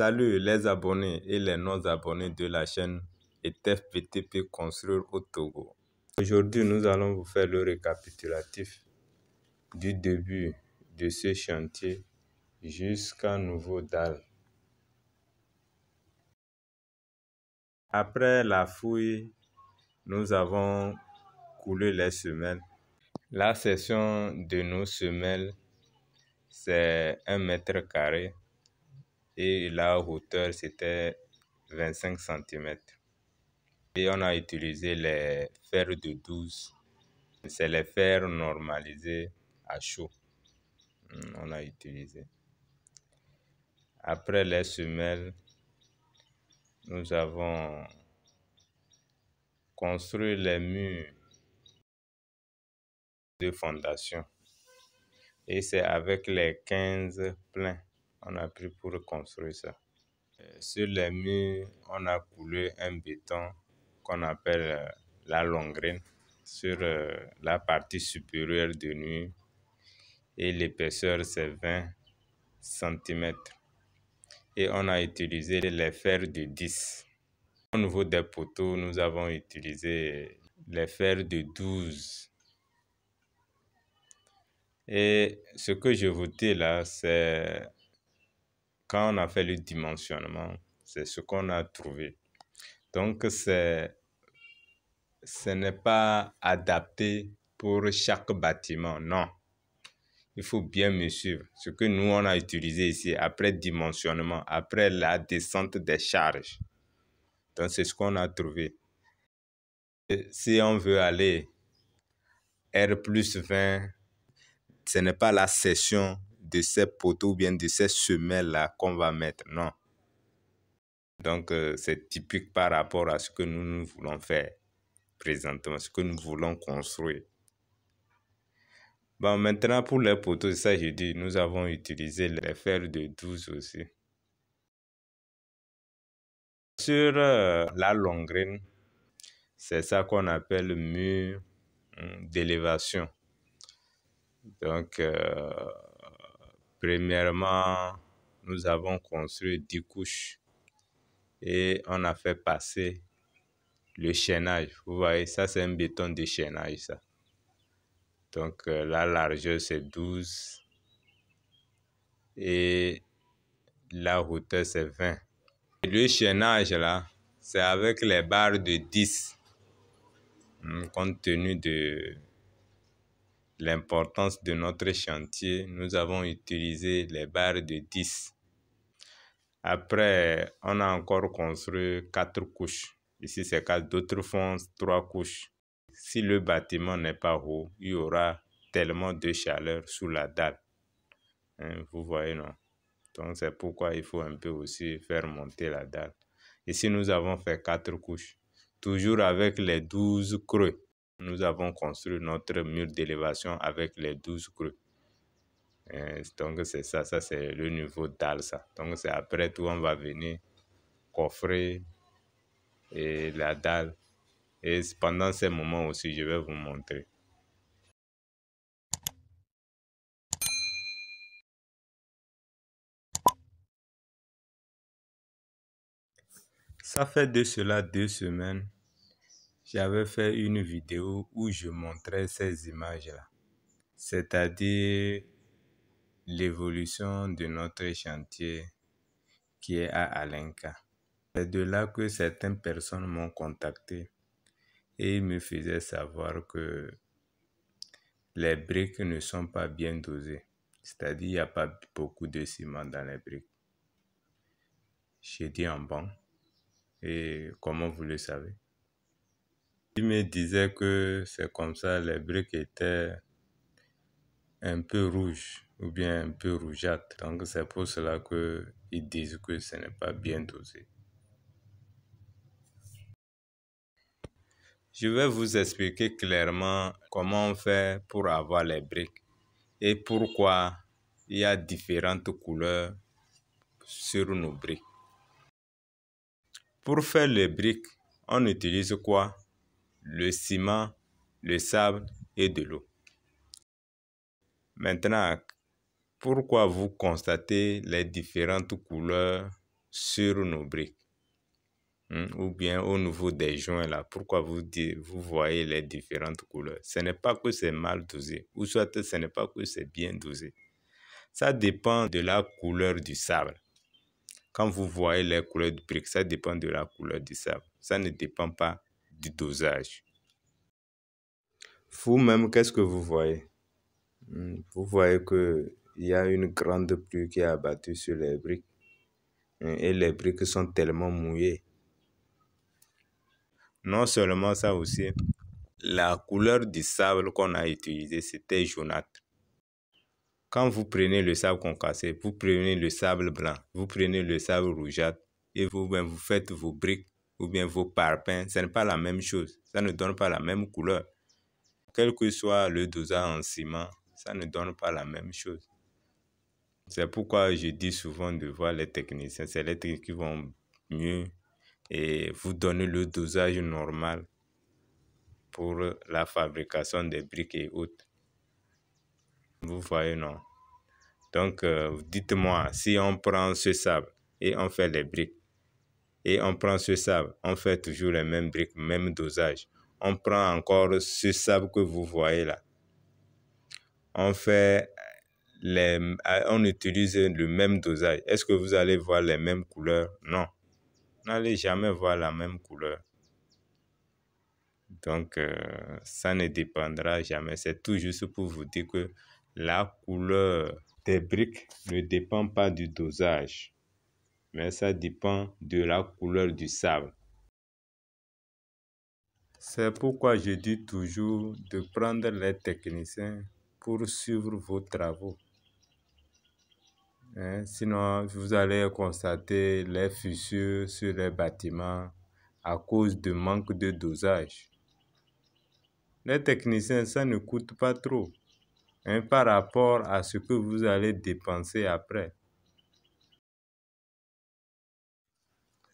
Salut les abonnés et les non-abonnés de la chaîne ETFPTP Construire au Togo. Aujourd'hui, nous allons vous faire le récapitulatif du début de ce chantier jusqu'à nouveau dalle. Après la fouille, nous avons coulé les semelles. La section de nos semelles, c'est 1 mètre carré et la hauteur c'était 25 cm. Et on a utilisé les fers de 12. C'est les fers normalisés à chaud. Hmm, on a utilisé. Après les semelles, nous avons construit les murs de fondation. Et c'est avec les 15 pleins on a pris pour construire ça. Euh, sur les murs, on a coulé un béton qu'on appelle euh, la longrine sur euh, la partie supérieure de nuit et l'épaisseur c'est 20 cm. Et on a utilisé les fers de 10. Au niveau des poteaux, nous avons utilisé les fers de 12. Et ce que je vous dis là, c'est quand on a fait le dimensionnement, c'est ce qu'on a trouvé. Donc, c'est, ce n'est pas adapté pour chaque bâtiment, non. Il faut bien me suivre. Ce que nous, on a utilisé ici, après dimensionnement, après la descente des charges. Donc, c'est ce qu'on a trouvé. si on veut aller R plus 20, ce n'est pas la session de ces poteaux ou bien de ces semelles-là qu'on va mettre. Non. Donc, euh, c'est typique par rapport à ce que nous, nous voulons faire présentement, ce que nous voulons construire. Bon, maintenant, pour les poteaux, ça, je dis, nous avons utilisé les fers de 12 aussi. Sur euh, la longrine, c'est ça qu'on appelle le mur hum, d'élévation. Donc, euh, Premièrement, nous avons construit 10 couches et on a fait passer le chaînage. Vous voyez, ça c'est un béton de chaînage, ça. Donc euh, la largeur c'est 12 et la hauteur c'est 20. le chaînage là, c'est avec les barres de 10 hein, compte tenu de l'importance de notre chantier, nous avons utilisé les barres de 10. Après, on a encore construit quatre couches. Ici, c'est cas D'autres font trois couches. Si le bâtiment n'est pas haut, il y aura tellement de chaleur sous la dalle. Hein, vous voyez, non? Donc, c'est pourquoi il faut un peu aussi faire monter la dalle. Ici, nous avons fait quatre couches, toujours avec les 12 creux nous avons construit notre mur d'élévation avec les douze creux. Euh, donc, c'est ça, ça c'est le niveau ça. Donc, c'est après tout, on va venir coffrer la dalle. Et pendant ce moment aussi, je vais vous montrer. Ça fait de cela deux semaines j'avais fait une vidéo où je montrais ces images-là, c'est-à-dire l'évolution de notre chantier qui est à Alenka. C'est de là que certaines personnes m'ont contacté et me faisaient savoir que les briques ne sont pas bien dosées, c'est-à-dire il n'y a pas beaucoup de ciment dans les briques. J'ai dit en ah banque, et comment vous le savez il me disait que c'est comme ça, les briques étaient un peu rouges ou bien un peu rougeâtres. Donc c'est pour cela qu'ils disent que ce n'est pas bien dosé. Je vais vous expliquer clairement comment on fait pour avoir les briques et pourquoi il y a différentes couleurs sur nos briques. Pour faire les briques, on utilise quoi le ciment, le sable et de l'eau. Maintenant, pourquoi vous constatez les différentes couleurs sur nos briques hmm, ou bien au niveau des joints là, pourquoi vous, vous voyez les différentes couleurs Ce n'est pas que c'est mal dosé, ou soit ce n'est pas que c'est bien dosé. Ça dépend de la couleur du sable. Quand vous voyez les couleurs du brique, ça dépend de la couleur du sable. Ça ne dépend pas dosage. Vous-même, qu'est-ce que vous voyez hmm, Vous voyez qu'il y a une grande pluie qui a battu sur les briques hmm, et les briques sont tellement mouillées. Non seulement ça aussi, la couleur du sable qu'on a utilisé, c'était jaunâtre. Quand vous prenez le sable concassé, vous prenez le sable blanc, vous prenez le sable rougeâtre et vous-même vous faites vos briques ou bien vos parpaings, ce n'est pas la même chose. Ça ne donne pas la même couleur. Quel que soit le dosage en ciment, ça ne donne pas la même chose. C'est pourquoi je dis souvent de voir les techniciens. C'est les techniciens qui vont mieux et vous donner le dosage normal pour la fabrication des briques et autres. Vous voyez, non Donc, euh, dites-moi, si on prend ce sable et on fait les briques, et on prend ce sable. On fait toujours les mêmes briques, même dosage. On prend encore ce sable que vous voyez là. On fait les, euh, on utilise le même dosage. Est-ce que vous allez voir les mêmes couleurs Non. N'allez jamais voir la même couleur. Donc, euh, ça ne dépendra jamais. C'est tout juste pour vous dire que la couleur des briques ne dépend pas du dosage mais ça dépend de la couleur du sable. C'est pourquoi je dis toujours de prendre les techniciens pour suivre vos travaux. Hein, sinon, vous allez constater les fissures sur les bâtiments à cause du manque de dosage. Les techniciens, ça ne coûte pas trop hein, par rapport à ce que vous allez dépenser après.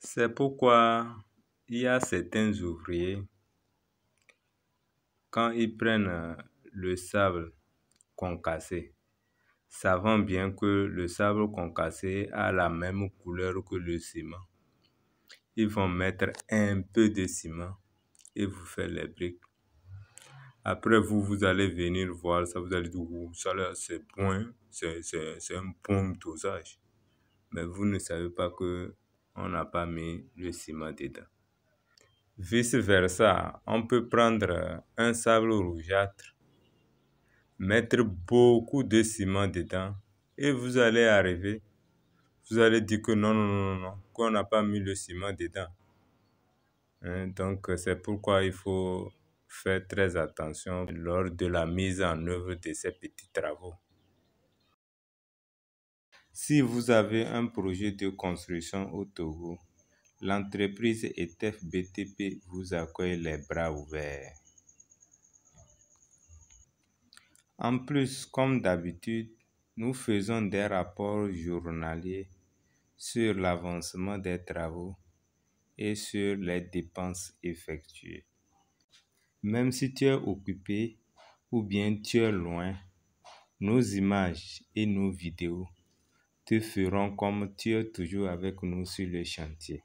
C'est pourquoi il y a certains ouvriers, quand ils prennent le sable concassé, savant bien que le sable concassé a la même couleur que le ciment, ils vont mettre un peu de ciment et vous faire les briques. Après, vous, vous allez venir voir ça, vous allez dire, ça là, c'est bon, c'est un bon dosage. Mais vous ne savez pas que on n'a pas mis le ciment dedans. Vice-versa, on peut prendre un sable rougeâtre, mettre beaucoup de ciment dedans et vous allez arriver, vous allez dire que non, non, non, non, qu'on n'a pas mis le ciment dedans. Hein, donc c'est pourquoi il faut faire très attention lors de la mise en œuvre de ces petits travaux. Si vous avez un projet de construction au Togo, l'entreprise ETF BTP vous accueille les bras ouverts. En plus, comme d'habitude, nous faisons des rapports journaliers sur l'avancement des travaux et sur les dépenses effectuées. Même si tu es occupé ou bien tu es loin, nos images et nos vidéos tu feras comme tu es toujours avec nous sur le chantier.